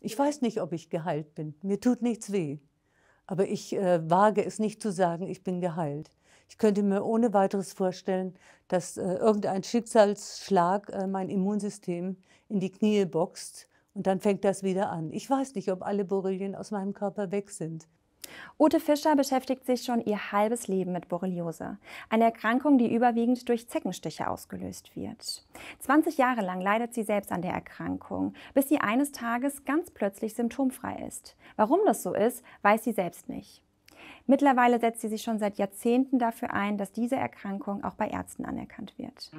Ich weiß nicht, ob ich geheilt bin. Mir tut nichts weh. Aber ich äh, wage es nicht zu sagen, ich bin geheilt. Ich könnte mir ohne weiteres vorstellen, dass äh, irgendein Schicksalsschlag äh, mein Immunsystem in die Knie boxt und dann fängt das wieder an. Ich weiß nicht, ob alle Borrelien aus meinem Körper weg sind. Ute Fischer beschäftigt sich schon ihr halbes Leben mit Borreliose, einer Erkrankung, die überwiegend durch Zeckenstiche ausgelöst wird. 20 Jahre lang leidet sie selbst an der Erkrankung, bis sie eines Tages ganz plötzlich symptomfrei ist. Warum das so ist, weiß sie selbst nicht. Mittlerweile setzt sie sich schon seit Jahrzehnten dafür ein, dass diese Erkrankung auch bei Ärzten anerkannt wird.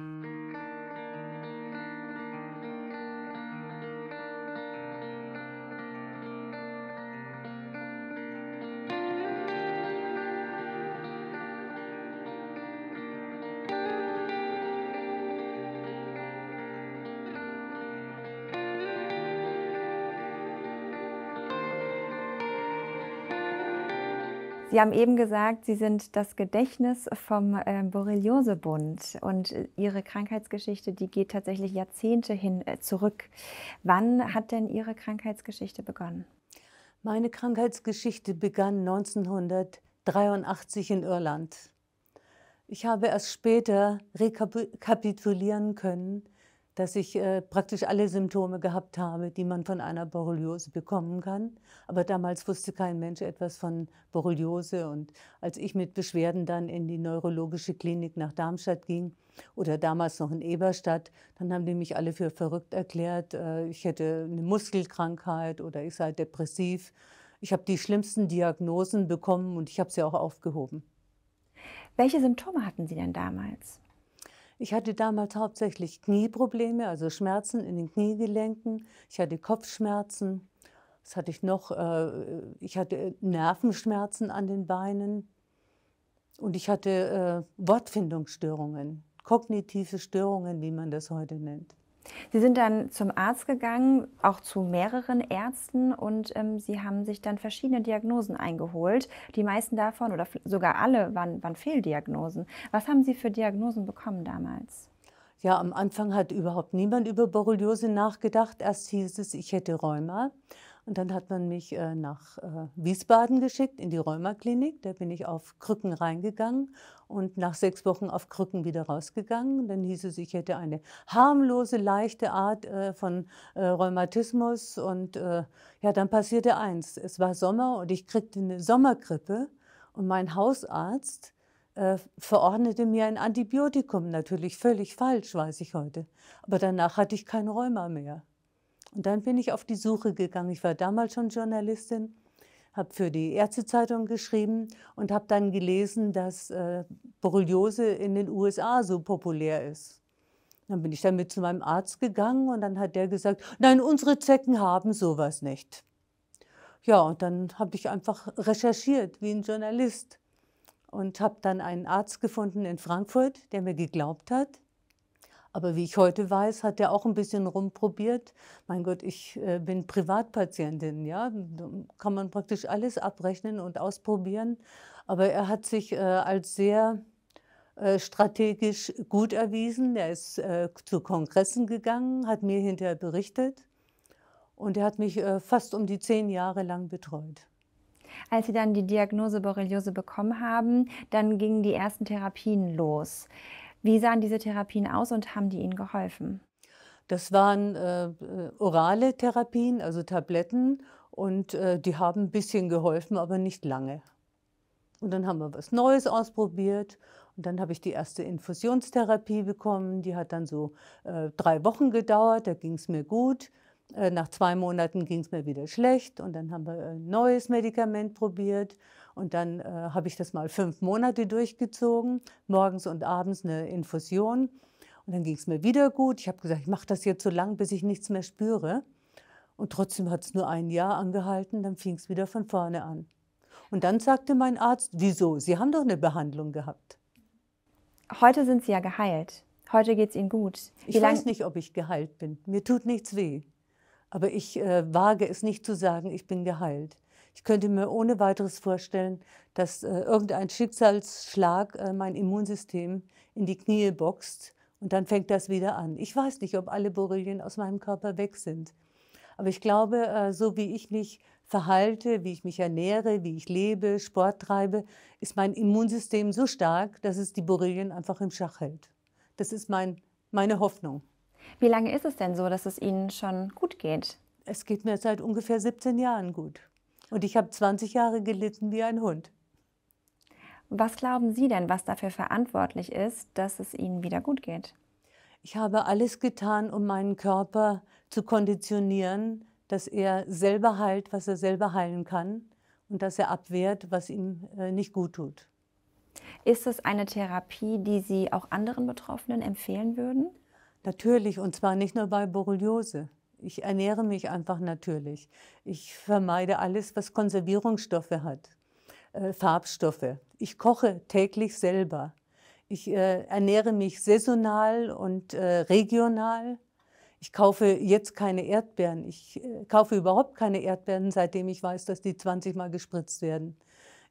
Sie haben eben gesagt, Sie sind das Gedächtnis vom ähm, Borreliosebund und äh, Ihre Krankheitsgeschichte, die geht tatsächlich Jahrzehnte hin äh, zurück. Wann hat denn Ihre Krankheitsgeschichte begonnen? Meine Krankheitsgeschichte begann 1983 in Irland. Ich habe erst später rekapitulieren können, dass ich äh, praktisch alle Symptome gehabt habe, die man von einer Borreliose bekommen kann. Aber damals wusste kein Mensch etwas von Borreliose. Und als ich mit Beschwerden dann in die neurologische Klinik nach Darmstadt ging oder damals noch in Eberstadt, dann haben die mich alle für verrückt erklärt. Äh, ich hätte eine Muskelkrankheit oder ich sei depressiv. Ich habe die schlimmsten Diagnosen bekommen und ich habe sie auch aufgehoben. Welche Symptome hatten Sie denn damals? Ich hatte damals hauptsächlich Knieprobleme, also Schmerzen in den Kniegelenken. Ich hatte Kopfschmerzen. Was hatte ich noch? Äh, ich hatte äh, Nervenschmerzen an den Beinen. Und ich hatte äh, Wortfindungsstörungen, kognitive Störungen, wie man das heute nennt. Sie sind dann zum Arzt gegangen, auch zu mehreren Ärzten und ähm, Sie haben sich dann verschiedene Diagnosen eingeholt. Die meisten davon oder sogar alle waren, waren Fehldiagnosen. Was haben Sie für Diagnosen bekommen damals? Ja, am Anfang hat überhaupt niemand über Borreliose nachgedacht. Erst hieß es, ich hätte Rheuma. Und dann hat man mich äh, nach äh, Wiesbaden geschickt, in die Rheumaklinik. Da bin ich auf Krücken reingegangen und nach sechs Wochen auf Krücken wieder rausgegangen. Dann hieß es, ich hätte eine harmlose, leichte Art äh, von äh, Rheumatismus. Und äh, ja, dann passierte eins. Es war Sommer und ich kriegte eine Sommergrippe. Und mein Hausarzt, äh, verordnete mir ein Antibiotikum, natürlich völlig falsch, weiß ich heute. Aber danach hatte ich kein Rheuma mehr. Und dann bin ich auf die Suche gegangen. Ich war damals schon Journalistin, habe für die Ärztezeitung geschrieben und habe dann gelesen, dass äh, Borreliose in den USA so populär ist. Dann bin ich damit zu meinem Arzt gegangen und dann hat der gesagt, nein, unsere Zecken haben sowas nicht. Ja, und dann habe ich einfach recherchiert wie ein Journalist und habe dann einen Arzt gefunden in Frankfurt, der mir geglaubt hat aber wie ich heute weiß, hat er auch ein bisschen rumprobiert. Mein Gott, ich äh, bin Privatpatientin, ja, da kann man praktisch alles abrechnen und ausprobieren. Aber er hat sich äh, als sehr äh, strategisch gut erwiesen. Er ist zu Kongressen gegangen, hat mir hinterher berichtet und er hat mich fast um die zehn Jahre lang betreut. Als Sie dann die Diagnose Borreliose bekommen haben, dann gingen die ersten Therapien los. Wie sahen diese Therapien aus und haben die Ihnen geholfen? Das waren äh, äh, orale Therapien, also Tabletten, und äh, die haben ein bisschen geholfen, aber nicht lange. Und dann haben wir was Neues ausprobiert und dann habe ich die erste Infusionstherapie bekommen. Die hat dann so äh, drei Wochen gedauert, da ging es mir gut. Äh, nach zwei Monaten ging es mir wieder schlecht und dann haben wir ein neues Medikament probiert und dann äh, habe ich das mal fünf Monate durchgezogen, morgens und abends eine Infusion. Und dann ging es mir wieder gut. Ich habe gesagt, ich mache das jetzt so lang, bis ich nichts mehr spüre. Und trotzdem hat es nur ein Jahr angehalten, dann fing es wieder von vorne an. Und dann sagte mein Arzt, wieso? Sie haben doch eine Behandlung gehabt. Heute sind Sie ja geheilt. Heute geht es Ihnen gut. Wie ich weiß nicht, ob ich geheilt bin. Mir tut nichts weh. Aber ich äh, wage es nicht zu sagen, ich bin geheilt. Ich könnte mir ohne weiteres vorstellen, dass äh, irgendein Schicksalsschlag äh, mein Immunsystem in die Knie boxt und dann fängt das wieder an. Ich weiß nicht, ob alle Borrelien aus meinem Körper weg sind. Aber ich glaube, äh, so wie ich mich verhalte, wie ich mich ernähre, wie ich lebe, Sport treibe, ist mein Immunsystem so stark, dass es die Borrelien einfach im Schach hält. Das ist mein, meine Hoffnung. Wie lange ist es denn so, dass es Ihnen schon gut geht? Es geht mir seit ungefähr 17 Jahren gut. Und ich habe 20 Jahre gelitten wie ein Hund. Was glauben Sie denn, was dafür verantwortlich ist, dass es Ihnen wieder gut geht? Ich habe alles getan, um meinen Körper zu konditionieren, dass er selber heilt, was er selber heilen kann und dass er abwehrt, was ihm äh, nicht gut tut. Ist es eine Therapie, die Sie auch anderen Betroffenen empfehlen würden? Natürlich, und zwar nicht nur bei Borreliose. Ich ernähre mich einfach natürlich. Ich vermeide alles, was Konservierungsstoffe hat, äh, Farbstoffe. Ich koche täglich selber. Ich äh, ernähre mich saisonal und äh, regional. Ich kaufe jetzt keine Erdbeeren. Ich äh, kaufe überhaupt keine Erdbeeren, seitdem ich weiß, dass die 20 Mal gespritzt werden.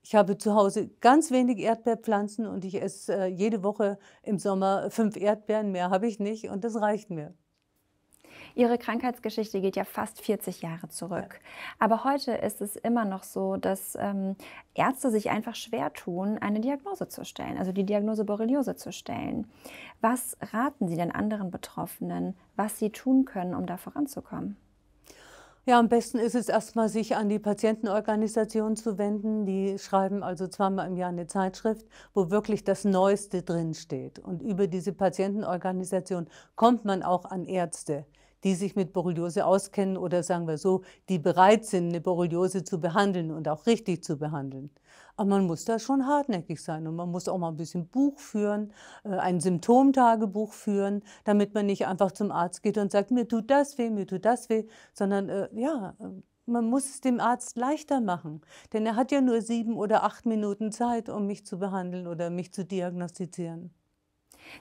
Ich habe zu Hause ganz wenig Erdbeerpflanzen und ich esse äh, jede Woche im Sommer fünf Erdbeeren. Mehr habe ich nicht und das reicht mir. Ihre Krankheitsgeschichte geht ja fast 40 Jahre zurück. Aber heute ist es immer noch so, dass ähm, Ärzte sich einfach schwer tun, eine Diagnose zu stellen, also die Diagnose Borreliose zu stellen. Was raten Sie denn anderen Betroffenen, was sie tun können, um da voranzukommen? Ja, am besten ist es erstmal, sich an die Patientenorganisation zu wenden. Die schreiben also zweimal im Jahr eine Zeitschrift, wo wirklich das Neueste drinsteht. Und über diese Patientenorganisation kommt man auch an Ärzte die sich mit Borreliose auskennen oder sagen wir so, die bereit sind, eine Borreliose zu behandeln und auch richtig zu behandeln. Aber man muss da schon hartnäckig sein und man muss auch mal ein bisschen Buch führen, äh, ein Symptomtagebuch führen, damit man nicht einfach zum Arzt geht und sagt, mir tut das weh, mir tut das weh, sondern äh, ja, äh, man muss es dem Arzt leichter machen, denn er hat ja nur sieben oder acht Minuten Zeit, um mich zu behandeln oder mich zu diagnostizieren.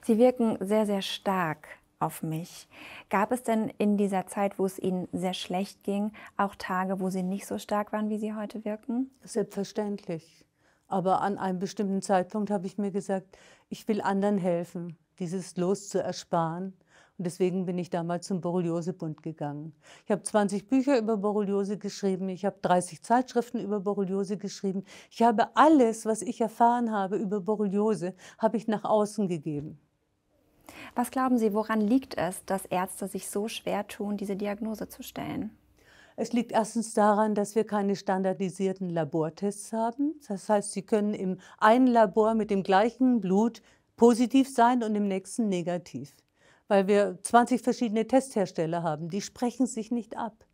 Sie wirken sehr, sehr stark auf mich. Gab es denn in dieser Zeit, wo es Ihnen sehr schlecht ging, auch Tage, wo Sie nicht so stark waren, wie Sie heute wirken? Selbstverständlich. Aber an einem bestimmten Zeitpunkt habe ich mir gesagt, ich will anderen helfen, dieses Los zu ersparen. Und deswegen bin ich damals zum Borreliosebund gegangen. Ich habe 20 Bücher über Borreliose geschrieben, ich habe 30 Zeitschriften über Borreliose geschrieben. Ich habe alles, was ich erfahren habe über Borreliose, habe ich nach außen gegeben. Was glauben Sie, woran liegt es, dass Ärzte sich so schwer tun, diese Diagnose zu stellen? Es liegt erstens daran, dass wir keine standardisierten Labortests haben. Das heißt, Sie können im einen Labor mit dem gleichen Blut positiv sein und im nächsten negativ, weil wir 20 verschiedene Testhersteller haben. Die sprechen sich nicht ab.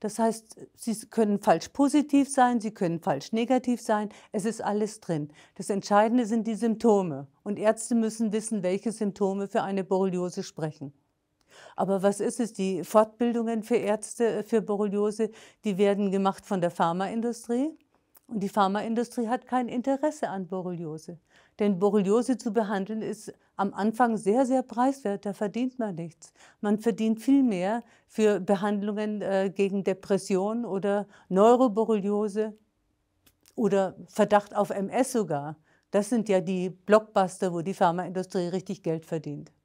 Das heißt, sie können falsch positiv sein, sie können falsch negativ sein, es ist alles drin. Das Entscheidende sind die Symptome und Ärzte müssen wissen, welche Symptome für eine Borreliose sprechen. Aber was ist es? Die Fortbildungen für Ärzte äh, für Borreliose, die werden gemacht von der Pharmaindustrie. Und die Pharmaindustrie hat kein Interesse an Borreliose. Denn Borreliose zu behandeln ist am Anfang sehr, sehr preiswert. Da verdient man nichts. Man verdient viel mehr für Behandlungen äh, gegen Depression oder Neuroborreliose oder Verdacht auf MS sogar. Das sind ja die Blockbuster, wo die Pharmaindustrie richtig Geld verdient.